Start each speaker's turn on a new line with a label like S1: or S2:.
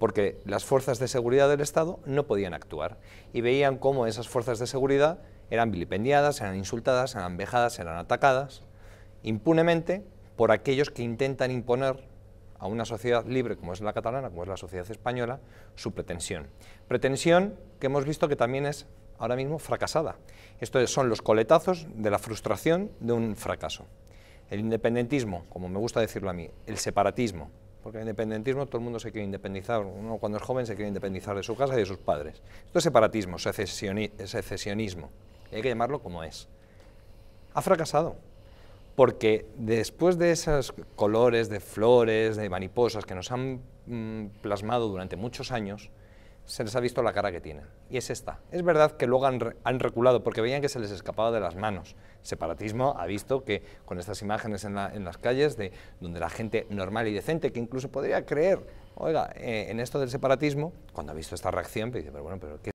S1: porque las fuerzas de seguridad del Estado no podían actuar y veían cómo esas fuerzas de seguridad eran vilipendiadas, eran insultadas, eran vejadas, eran atacadas impunemente por aquellos que intentan imponer a una sociedad libre como es la catalana, como es la sociedad española, su pretensión. Pretensión que hemos visto que también es ahora mismo fracasada. Estos son los coletazos de la frustración de un fracaso. El independentismo, como me gusta decirlo a mí, el separatismo, porque el independentismo todo el mundo se quiere independizar, uno cuando es joven se quiere independizar de su casa y de sus padres. Esto es separatismo, es secesionismo, hay que llamarlo como es. Ha fracasado, porque después de esos colores de flores, de mariposas que nos han mm, plasmado durante muchos años, se les ha visto la cara que tienen. Y es esta. Es verdad que luego han, han, reculado porque veían que se les escapaba de las manos. Separatismo ha visto que con estas imágenes en, las calles, de, donde la gente normal y decente, que incluso podría creer, oiga, eh, en esto del separatismo, cuando ha visto esta reacción, pues dice, pero bueno, pero ¿qué